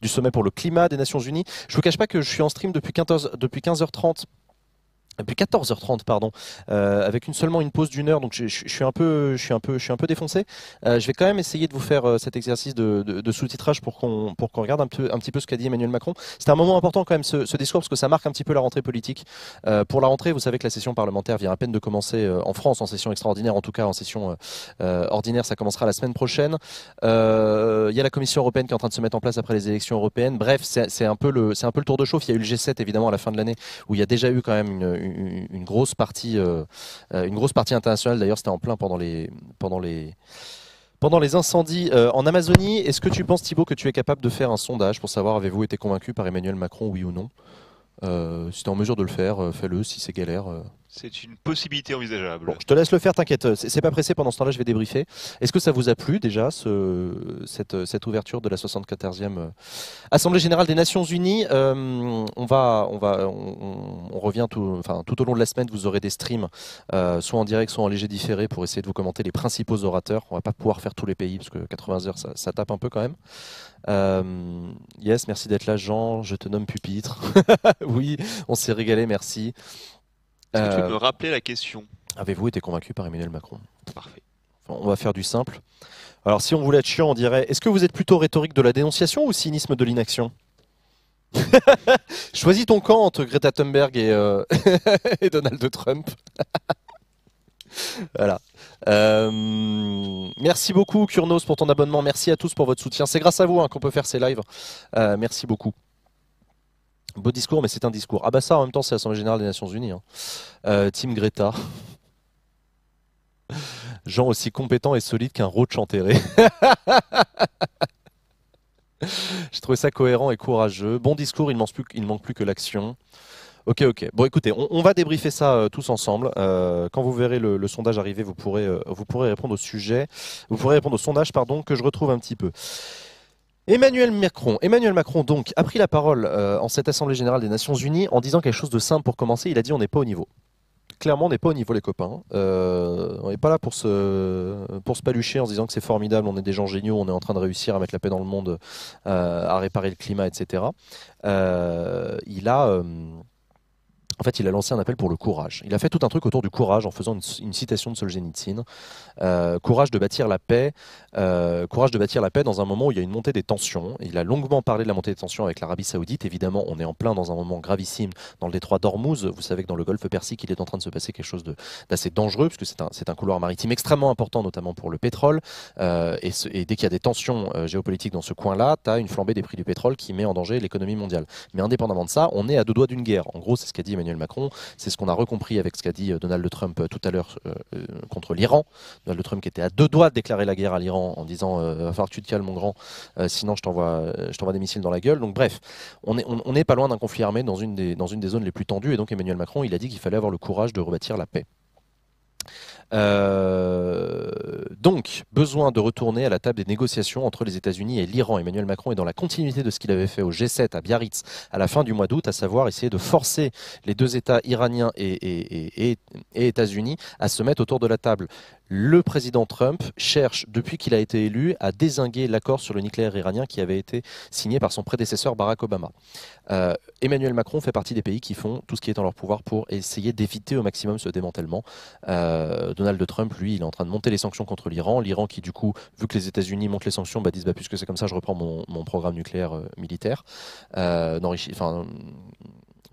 du sommet pour le climat des Nations Unies. Je vous cache pas que je suis en stream depuis 15 depuis 15h30 depuis ah, 14h30 pardon, euh, avec une seulement une pause d'une heure, donc je, suis un peu, je suis un peu, je suis un peu défoncé. Euh, je vais quand même essayer de vous faire euh, cet exercice de, sous-titrage pour qu'on pour qu'on regarde un peu un petit peu ce qu'a dit Emmanuel Macron. C'est un moment important quand même ce, discours parce que ça marque un petit peu la rentrée politique. pour la rentrée, vous savez que la session parlementaire vient à peine de commencer en France en session extraordinaire, en tout cas en session ordinaire, ça commencera la semaine prochaine. Il y a la Commission européenne qui est en train de se mettre en place après les élections européennes. Bref, c'est un peu le c'est un peu tour de chauffe. Il y a eu le G7 évidemment à la fin de l'année où il y a déjà eu quand même une une, grosse partie, euh, euh, une grosse partie internationale. D'ailleurs, c'était en plein pendant les, pendant les, pendant les incendies euh, en Amazonie, est-ce que tu penses, Thibaut, que tu es capable de faire un sondage pour savoir avez-vous été convaincu par Emmanuel Macron, oui ou non Si tu es en mesure de le faire, fais-le si c'est galère. C'est une possibilité envisageable. je te laisse le faire, t'inquiète. C'est pas pressé. Pendant ce temps-là, je vais débriefer. Est-ce que ça vous a plu déjà cette, ouverture de la 74e euh, Assemblée générale des Nations Unies euh, On va, on va, on, revient tout, enfin, tout au long de la semaine. Vous aurez des streams, euh, soit en direct, soit en léger différé, pour essayer de vous commenter les principaux orateurs. On va pas pouvoir faire tous les pays parce que 80 heures, ça, tape un peu quand même. yes, merci d'être là, Jean. Je te nomme pupitre. oui, on s'est régalé. Merci. Est-ce que tu euh, peux me rappeler la question Avez-vous été convaincu par Emmanuel Macron Parfait. on va faire du simple. Alors, si on voulait être chiant, on dirait est-ce que vous êtes plutôt rhétorique de la dénonciation ou cynisme de l'inaction Choisis ton camp entre Greta Thunberg et, euh, Donald Trump. voilà. Euh, merci beaucoup, Kurnos, pour ton abonnement. Merci à tous pour votre soutien. C'est grâce à vous hein, qu'on peut faire ces lives. merci beaucoup. Beau discours, mais c'est un discours. Ah bah ça, en même temps, c'est l'Assemblée générale des Nations Unies. Hein. Euh, Tim Greta. Jean aussi compétent et solide qu'un roach enterré. J'ai trouvé ça cohérent et courageux. Bon discours, il ne manque plus, il manque plus que l'action. Ok, ok. Bon, écoutez, on, va débriefer ça euh, tous ensemble. Euh, quand vous verrez le, sondage arriver, vous pourrez, vous pourrez répondre au sujet. Vous pourrez répondre au sondage, pardon, que je retrouve un petit peu. Emmanuel Macron, Emmanuel Macron donc a pris la parole euh, en cette Assemblée générale des Nations Unies en disant quelque chose de simple pour commencer. Il a dit on n'est pas au niveau. Clairement, on n'est pas au niveau les copains. Euh, on n'est pas là pour se, pour se palucher en disant que c'est formidable, on est des gens géniaux, on est en train de réussir à mettre la paix dans le monde, euh, à réparer le climat, etc. il a en fait, il a lancé un appel pour le courage. Il a fait tout un truc autour du courage en faisant une, citation de Solzhenitsyn. Euh, courage de bâtir la paix. Euh, courage de bâtir la paix dans un moment où il y a une montée des tensions. Il a longuement parlé de la montée des tensions avec l'Arabie Saoudite. Évidemment, on est en plein dans un moment gravissime dans le détroit d'Ormuz. Vous savez que dans le Golfe Persique, il est en train de se passer quelque chose d'assez dangereux puisque c'est un, couloir maritime extrêmement important, notamment pour le pétrole. Euh, et, et, dès qu'il y a des tensions géopolitiques dans ce coin-là, tu as une flambée des prix du pétrole qui met en danger l'économie mondiale. Mais indépendamment de ça, on est à deux doigts d'une guerre. En gros, c'est ce qu'a dit Emmanuel Emmanuel Macron. C'est ce qu'on a recompris avec ce qu'a dit euh, Donald Trump euh, tout à l'heure euh, contre l'Iran. Donald Trump qui était à deux doigts de déclarer la guerre à l'Iran en disant Va falloir que tu te calmes, mon grand, sinon je t'envoie, des missiles dans la gueule. Donc bref, on n'est pas loin d'un conflit armé dans une, des, dans une des zones les plus tendues. Et donc Emmanuel Macron, il a dit qu'il fallait avoir le courage de rebâtir la paix. Euh, donc, besoin de retourner à la table des négociations entre les États-Unis et l'Iran. Emmanuel Macron est dans la continuité de ce qu'il avait fait au G7 à Biarritz à la fin du mois d'août, à savoir essayer de forcer les deux États iraniens et États-Unis à se mettre autour de la table le président Trump cherche, depuis qu'il a été élu, à désinguer l'accord sur le nucléaire iranien qui avait été signé par son prédécesseur Barack Obama. Euh, Emmanuel Macron fait partie des pays qui font tout ce qui est en leur pouvoir pour essayer d'éviter au maximum ce démantèlement. Euh, Donald Trump, lui, il est en train de monter les sanctions contre l'Iran. L'Iran qui, du coup, vu que les États-Unis montent les sanctions, bah, disent bah, puisque c'est comme ça, je reprends mon, programme nucléaire euh, militaire, enfin,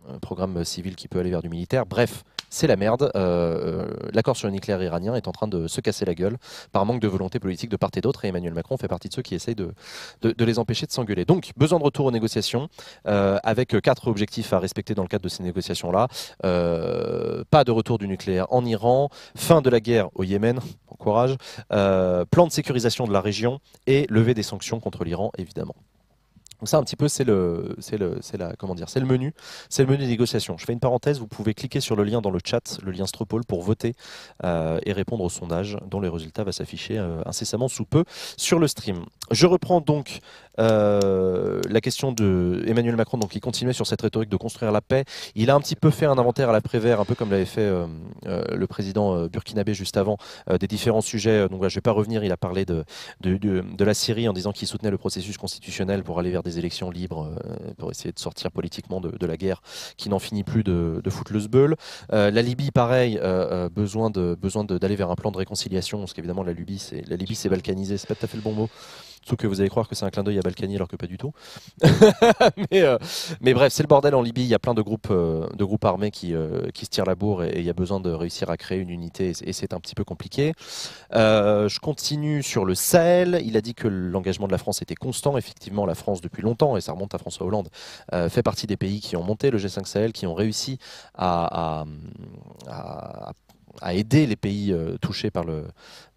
un programme civil qui peut aller vers du militaire. Bref c'est la merde. Euh, euh, l'accord sur le nucléaire iranien est en train de se casser la gueule par manque de volonté politique de part et d'autre. Et Emmanuel Macron fait partie de ceux qui essayent de, les empêcher de s'engueuler. Donc, besoin de retour aux négociations euh, avec quatre objectifs à respecter dans le cadre de ces négociations-là. pas de retour du nucléaire en Iran, fin de la guerre au Yémen, courage, plan de sécurisation de la région et levée des sanctions contre l'Iran, évidemment. Donc ça, un petit peu, c'est le, la, comment dire, c'est le menu, c'est le menu des négociations. Je fais une parenthèse. Vous pouvez cliquer sur le lien dans le chat, le lien Stropole, pour voter euh, et répondre au sondage dont les résultats va s'afficher euh, incessamment sous peu sur le stream. Je reprends donc euh, la question de Emmanuel Macron, donc, qui continuait sur cette rhétorique de construire la paix, il a un petit peu fait un inventaire à la Prévert, un peu comme l'avait fait euh, euh, le président burkinabé juste avant, des différents sujets. Donc, je ne vais pas revenir. Il a parlé de, la Syrie en disant qu'il soutenait le processus constitutionnel pour aller vers des élections libres, pour essayer de sortir politiquement de, la guerre qui n'en finit plus de, de footleuse beul. la Libye, pareil, besoin d'aller vers un plan de réconciliation, parce qu'évidemment, la Libye, c'est balkanisé, c'est pas tout à fait le bon mot. Sauf que vous allez croire que c'est un clin d'œil à Balkany alors que pas du tout. Euh, mais, bref, c'est le bordel en Libye. Il y a plein de groupes, euh, de groupes armés euh, qui, se tirent la bourre et, il y a besoin de réussir à créer une unité et c'est un petit peu compliqué. je continue sur le Sahel. Il a dit que l'engagement de la France était constant. Effectivement, la France depuis longtemps, et ça remonte à François Hollande, fait partie des pays qui ont monté le G5 Sahel, qui ont réussi à à aider les pays euh, touchés par le,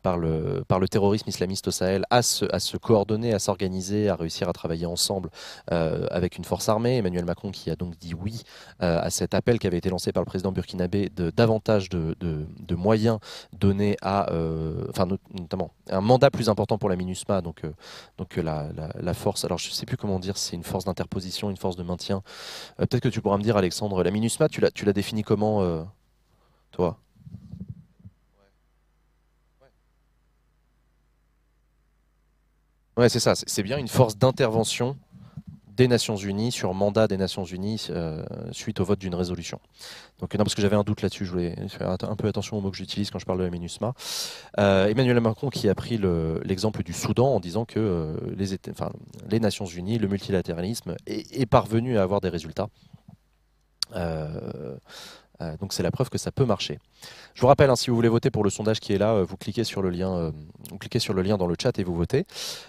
par, le, par le terrorisme islamiste au Sahel à se, à se coordonner, à s'organiser, à réussir à travailler ensemble euh, avec une force armée. Emmanuel Macron qui a donc dit oui euh, à cet appel qui avait été lancé par le président burkinabé de davantage de, de, moyens donnés à, enfin notamment un mandat plus important pour la MINUSMA, donc, donc la, la, la, force, alors je ne sais plus comment dire, c'est une force d'interposition, une force de maintien. Peut-être que tu pourras me dire Alexandre, la MINUSMA, tu l'as définie comment toi Ouais, c'est ça. C'est bien une force d'intervention des Nations Unies sur mandat des Nations Unies euh, suite au vote d'une résolution. Donc non, parce que j'avais un doute là-dessus, je voulais faire un peu attention aux mots que j'utilise quand je parle de la MINUSMA. Euh, Emmanuel Macron qui a pris l'exemple du Soudan en disant que euh, les, Nations Unies, le multilatéralisme est, parvenu à avoir des résultats. Euh, donc c'est la preuve que ça peut marcher. Je vous rappelle, hein, si vous voulez voter pour le sondage qui est là, euh, vous cliquez sur le lien, euh, vous cliquez sur le lien dans le chat et vous votez.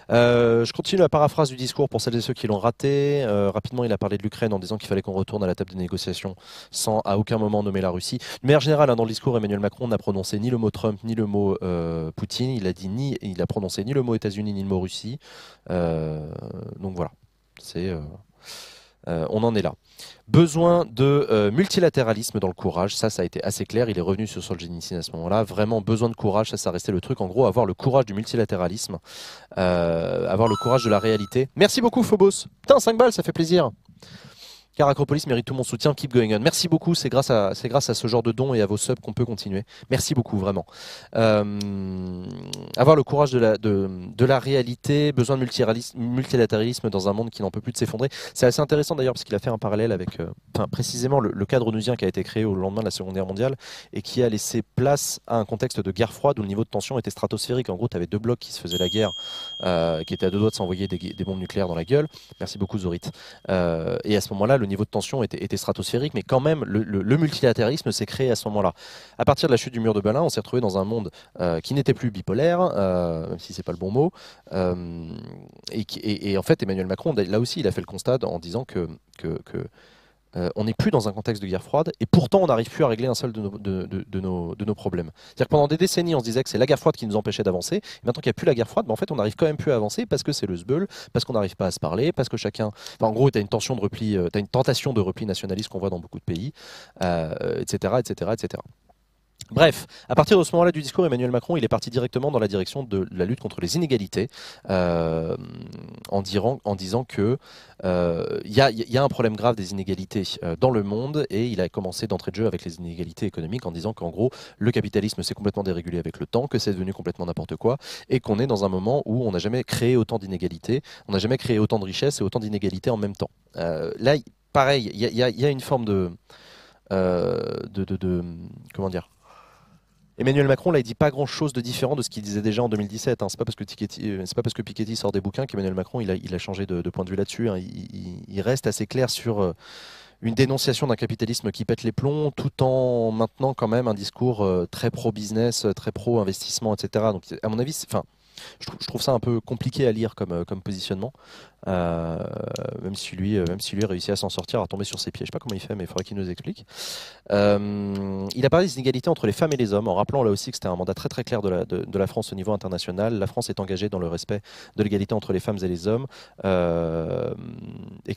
je continue la paraphrase du discours pour celles et ceux qui l'ont raté. rapidement, il a parlé de l'Ukraine en disant qu'il fallait qu'on retourne à la table des négociations sans à aucun moment nommer la Russie. Mais en général, hein, dans le discours, Emmanuel Macron n'a prononcé ni le mot Trump ni le mot Poutine. Il a dit ni, il a prononcé ni le mot États-Unis ni le mot Russie. donc voilà, c'est euh, on en est là. Besoin de euh, multilatéralisme dans le courage, ça, ça a été assez clair. Il est revenu sur Solzhenitsyn à ce moment-là. Vraiment, besoin de courage, ça, ça restait le truc. En gros, avoir le courage du multilatéralisme, euh, avoir le courage de la réalité. Merci beaucoup, Phobos. Putain, 5 balles, ça fait plaisir. Caracropolis Acropolis mérite tout mon soutien. Keep going on. Merci beaucoup. C'est grâce à, c'est grâce à ce genre de dons et à vos subs qu'on peut continuer. Merci beaucoup, vraiment. Euh, avoir le courage de la, de, de la réalité, besoin de multilatéralisme dans un monde qui n'en peut plus de s'effondrer. C'est assez intéressant d'ailleurs parce qu'il a fait un parallèle avec, euh, enfin, précisément le, cadre onusien qui a été créé au lendemain de la Seconde Guerre mondiale et qui a laissé place à un contexte de guerre froide où le niveau de tension était stratosphérique. En gros, tu avais deux blocs qui se faisaient la guerre, euh, qui étaient à deux doigts de s'envoyer des, des, bombes nucléaires dans la gueule. Merci beaucoup, Zorit. et à ce moment-là, le niveau de tension était, était stratosphérique, mais quand même, le, multilatéralisme s'est créé à ce moment-là. À partir de la chute du mur de Berlin, on s'est retrouvé dans un monde euh, qui n'était plus bipolaire, euh, même si c'est pas le bon mot. Euh, et, en fait, Emmanuel Macron, là aussi, il a fait le constat en disant que euh, on n'est plus dans un contexte de guerre froide et pourtant on n'arrive plus à régler un seul de nos, problèmes. C'est-à-dire que pendant des décennies on se disait que c'est la guerre froide qui nous empêchait d'avancer. Et maintenant qu'il n'y a plus la guerre froide, ben, en fait on n'arrive quand même plus à avancer parce que c'est le sbeul, parce qu'on n'arrive pas à se parler, parce que chacun. en gros, tu as une tension de repli, euh, une tentation de repli nationaliste qu'on voit dans beaucoup de pays, euh, etc. Bref, à partir de ce moment-là du discours, Emmanuel Macron, il est parti directement dans la direction de la lutte contre les inégalités, euh, en, disant que euh, il y, a un problème grave des inégalités euh, dans le monde, et il a commencé d'entrée de jeu avec les inégalités économiques en disant qu'en gros, le capitalisme s'est complètement dérégulé avec le temps, que c'est devenu complètement n'importe quoi, et qu'on est dans un moment où on n'a jamais créé autant d'inégalités, on n'a jamais créé autant de richesses et autant d'inégalités en même temps. là, pareil, il y, a une forme de, de comment dire Emmanuel Macron, là, il dit pas grand-chose de différent de ce qu'il disait déjà en 2017. Hein. Euh, c'est pas parce que Piketty, sort des bouquins qu'Emmanuel Macron, il a, changé de, point de vue là-dessus. Hein. Il, reste assez clair sur euh, une dénonciation d'un capitalisme qui pète les plombs, tout en maintenant quand même un discours euh, très pro-business, très pro-investissement, etc. Donc, à mon avis, enfin je, trouve, ça un peu compliqué à lire comme, euh, comme positionnement. Euh, même, si lui, euh, même si lui réussit à s'en sortir, à tomber sur ses pieds. Je sais pas comment il fait, mais il faudrait qu'il nous explique. il a parlé des inégalités entre les femmes et les hommes, en rappelant là aussi que c'était un mandat très très clair de la, de, la, France au niveau international. La France est engagée dans le respect de l'égalité entre les femmes et les hommes, et que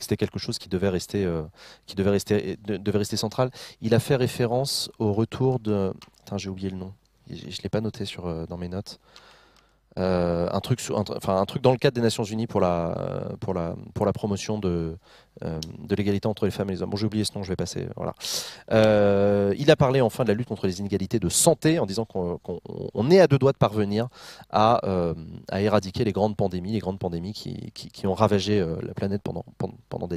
c'était quelque chose qui devait rester, qui devait rester, devait rester central. Il a fait référence au retour de... J'ai oublié le nom. Je ne l'ai pas noté sur, dans mes notes. Euh, un, truc dans le cadre des Nations Unies pour la, euh, pour la, promotion euh, de, l'égalité entre les femmes et les hommes. Bon, j'ai oublié ce nom, je vais passer. il a parlé enfin de la lutte contre les inégalités de santé en disant qu'on est à deux doigts de parvenir à, éradiquer les grandes pandémies, les grandes pandémies qui, ont ravagé la planète pendant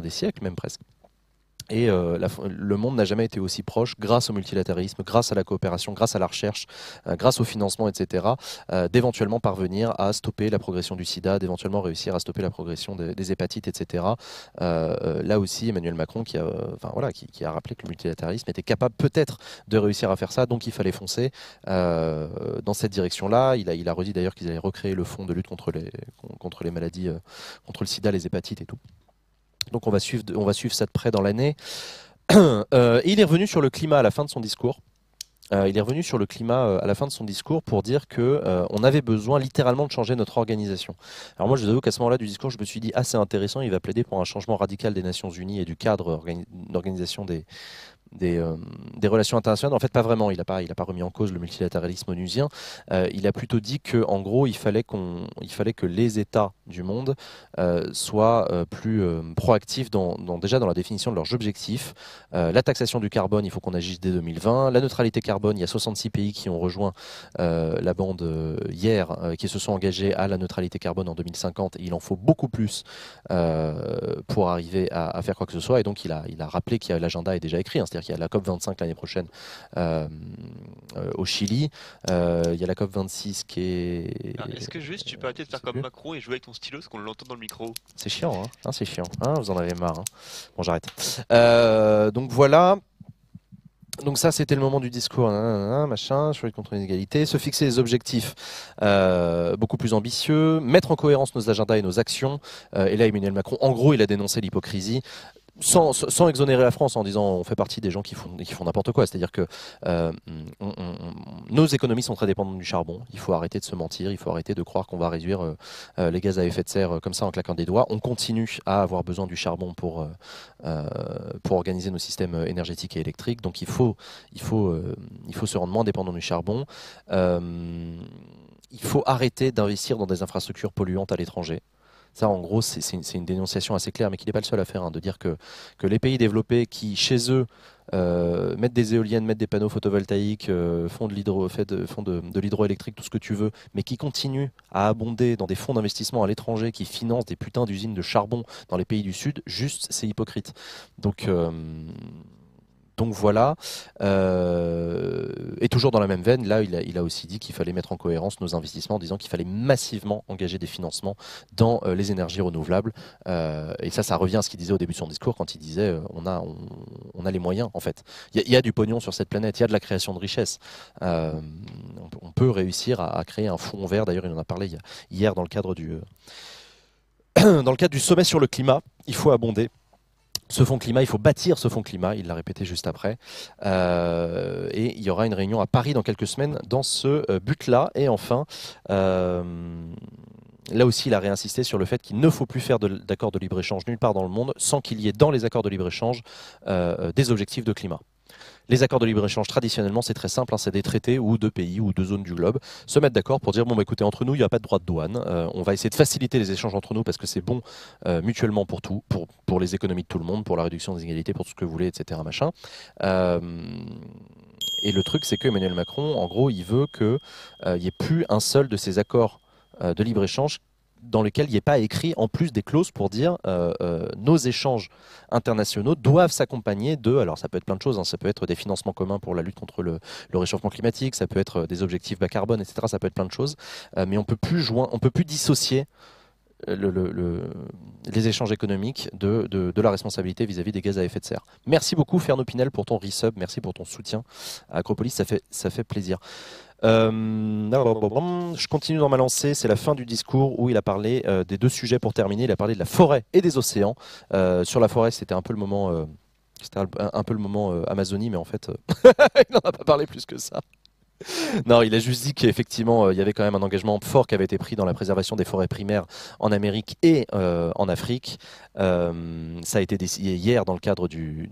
des siècles, même presque. Et euh, le monde n'a jamais été aussi proche, grâce au multilatéralisme, grâce à la coopération, grâce à la recherche, euh, grâce au financement, etc., euh, d'éventuellement parvenir à stopper la progression du sida, d'éventuellement réussir à stopper la progression des, hépatites, etc. là aussi, Emmanuel Macron qui a, qui, a rappelé que le multilatéralisme était capable peut-être de réussir à faire ça, donc il fallait foncer dans cette direction-là. Il a, il a redit d'ailleurs qu'ils allaient recréer le fonds de lutte contre les, contre les maladies, contre le sida, les hépatites et tout. Donc on va suivre, on va suivre ça de près dans l'année. Euh, il est revenu sur le climat à la fin de son discours. Euh, il est revenu sur le climat euh, à la fin de son discours pour dire que on avait besoin littéralement de changer notre organisation. Alors moi, je vous avoue qu'à ce moment-là du discours, je me suis dit ah c'est intéressant, il va plaider pour un changement radical des Nations Unies et du cadre d'organisation des, euh, des, relations internationales. En fait, pas vraiment. Il n'a pas, il pas remis en cause le multilatéralisme onusien. Euh, il a plutôt dit que, en gros, il fallait, qu'on, il fallait que les États du monde euh, soient plus proactifs dans, déjà dans la définition de leurs objectifs. la taxation du carbone, il faut qu'on agisse dès 2020. La neutralité carbone, il y a 66 pays qui ont rejoint la bande hier, qui se sont engagés à la neutralité carbone en 2050. il en faut beaucoup plus pour arriver à, faire quoi que ce soit. Et donc, il a, il a rappelé que l'agenda est déjà écrit. Hein il y a la COP25 l'année prochaine au Chili, il y a la COP26 qui est... Ah, est-ce que juste tu peux arrêter de faire comme Macron et jouer avec ton stylo parce qu'on l'entend dans le micro C'est chiant, hein, c'est chiant, hein vous en avez marre. Hein bon j'arrête. Euh, donc voilà. Donc ça, c'était le moment du discours, hein, hein, hein machin, sur contre l'inégalité, se fixer des objectifs euh, beaucoup plus ambitieux, mettre en cohérence nos agendas et nos actions. Euh, et là, Emmanuel Macron, en gros, il a dénoncé l'hypocrisie sans, exonérer la France en disant on fait partie des gens qui font, n'importe quoi. C'est-à-dire que euh, nos économies sont très dépendantes du charbon. Il faut arrêter de se mentir, il faut arrêter de croire qu'on va réduire euh, euh, les gaz à effet de serre comme ça en claquant des doigts. On continue à avoir besoin du charbon pour, organiser nos systèmes énergétiques et électriques. Donc il il faut se rendre moins dépendant du charbon il faut arrêter d'investir dans des infrastructures polluantes à l'étranger. Ça, en gros, c'est une, dénonciation assez claire, mais qui n'est pas le seul à faire, hein, de dire que, que les pays développés qui, chez eux, euh, mettent des éoliennes, mettent des panneaux photovoltaïques, euh, font de l'hydroélectrique, de, tout ce que tu veux, mais qui continuent à abonder dans des fonds d'investissement à l'étranger qui financent des putains d'usines de charbon dans les pays du Sud, juste, c'est hypocrite. Donc... Euh, donc voilà, euh, et toujours dans la même veine, là il a, aussi dit qu'il fallait mettre en cohérence nos investissements en disant qu'il fallait massivement engager des financements dans euh, les énergies renouvelables. Euh, et ça, ça revient à ce qu'il disait au début de son discours quand il disait on, a, on, a les moyens en fait. Il y, a du pognon sur cette planète, il y a de la création de richesses. On, peut réussir à, à, créer un fond vert, d'ailleurs il en a parlé hier dans le cadre du, dans le cadre du sommet sur le climat, il faut abonder ce fonds climat, il faut bâtir ce fonds climat, il l'a répété juste après. Euh, et il y aura une réunion à Paris dans quelques semaines dans ce euh, but-là. Et enfin, euh, là aussi, il a réinsisté sur le fait qu'il ne faut plus faire d'accords de, libre-échange nulle part dans le monde sans qu'il y ait dans les accords de libre-échange des objectifs de climat. Les accords de libre-échange, traditionnellement, c'est très simple, hein, c'est des traités ou deux pays ou deux zones du globe se mettent d'accord pour dire, bon, bah, écoutez, entre nous, il n'y a pas de droit de douane, euh, on va essayer de faciliter les échanges entre nous parce que c'est bon euh, mutuellement pour tout, pour, pour les économies de tout le monde, pour la réduction des inégalités, pour tout ce que vous voulez, etc. Euh, et le truc, c'est que Emmanuel Macron, en gros, il veut qu'il n'y ait plus un seul de ces accords de libre-échange dans lequel il n'y ait pas écrit en plus des clauses pour dire euh, euh, nos échanges internationaux doivent s'accompagner de, alors ça peut être plein de choses, hein, ça peut être des financements communs pour la lutte contre le, réchauffement climatique, ça peut être euh, des objectifs bas carbone, etc. Ça peut être plein de choses, mais on peut plus on peut plus dissocier euh, le, le, les échanges économiques de, de, de la responsabilité vis-à-vis des gaz à effet de serre. Merci beaucoup fernopinel Pinel pour ton resub, merci pour ton soutien à Acropolis, ça fait, ça fait plaisir. Euh, je continue dans ma lancée, c'est la fin du discours où il a parlé euh, des deux sujets pour terminer, il a parlé de la forêt et des océans. sur la forêt, c'était un peu le moment... C'était un peu le moment Amazonie, mais en fait, on il n'en a pas parlé plus que ça. Non, il a juste dit qu'effectivement, euh, il y avait quand même un engagement fort qui avait été pris dans la préservation des forêts primaires en Amérique et euh, en Afrique. Euh, ça a été décidé hier dans le cadre du,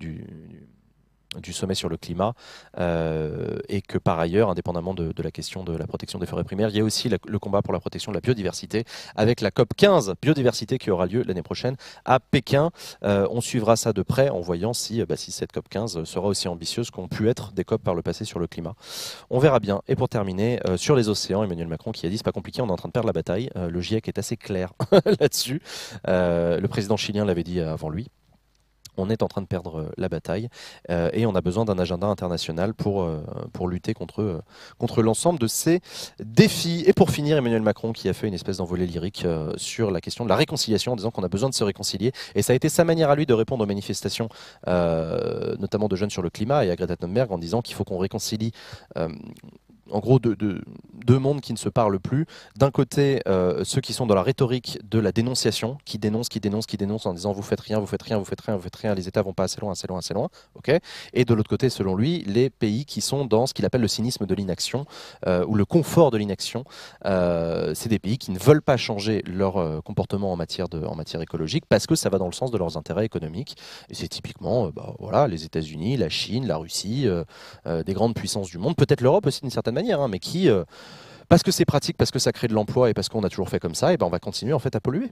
du sommet sur le climat euh, et que par ailleurs, indépendamment de, la question de la protection des forêts primaires, il y a aussi le combat pour la protection de la biodiversité avec la COP 15 biodiversité qui aura lieu l'année prochaine à Pékin. Euh, on suivra ça de près en voyant si, euh, bah, cette COP 15 sera aussi ambitieuse qu'ont pu être des COP par le passé sur le climat. On verra bien. Et pour terminer, sur les océans, Emmanuel Macron qui a dit c'est pas compliqué, on est en train de perdre la bataille. le GIEC est assez clair là-dessus. le président chilien l'avait dit avant lui on est en train de perdre euh, la bataille euh, et on a besoin d'un agenda international pour, euh, pour lutter contre, contre l'ensemble de ces défis. Et pour finir, Emmanuel Macron qui a fait une espèce d'envolée lyrique sur la question de la réconciliation en disant qu'on a besoin de se réconcilier. Et ça a été sa manière à lui de répondre aux manifestations, notamment de jeunes sur le climat et à Greta Thunberg en disant qu'il faut qu'on réconcilie en gros, de, de, deux mondes qui ne se parlent plus. D'un côté, euh, ceux qui sont dans la rhétorique de la dénonciation, qui dénoncent, qui dénoncent, qui dénoncent en disant vous faites rien, vous faites rien, vous faites rien, vous faites rien, les États vont pas assez loin, assez loin, assez loin. ok Et de l'autre côté, selon lui, les pays qui sont dans ce qu'il appelle le cynisme de l'inaction euh, ou le confort de l'inaction, euh, c'est des pays qui ne veulent pas changer leur comportement en matière, de, en matière écologique parce que ça va dans le sens de leurs intérêts économiques. Et c'est typiquement bah, voilà, les États-Unis, la Chine, la Russie, des grandes puissances du monde, peut-être l'Europe aussi d'une certaine manière, hein, mais qui, parce que c'est pratique, parce que ça crée de l'emploi et parce qu'on a toujours fait comme ça, et eh ben on va continuer en fait à polluer.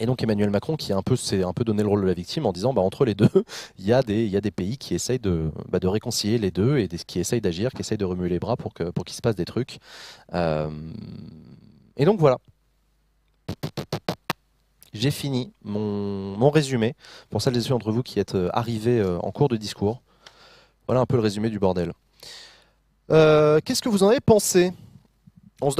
Et donc Emmanuel Macron qui a un peu, s'est un peu donné le rôle de la victime en disant bah, entre les deux, il y, a des, des pays qui essayent de, bah, réconcilier les deux et qui essayent d'agir, qui essayent de remuer les bras pour qu'il pour qu'il se passe des trucs. Euh, et donc voilà. J'ai fini mon, mon, résumé pour celles et ceux d'entre vous qui êtes euh, arrivés euh, en cours de discours. Voilà un peu le résumé du bordel. Euh, qu'est-ce que vous en avez pensé On se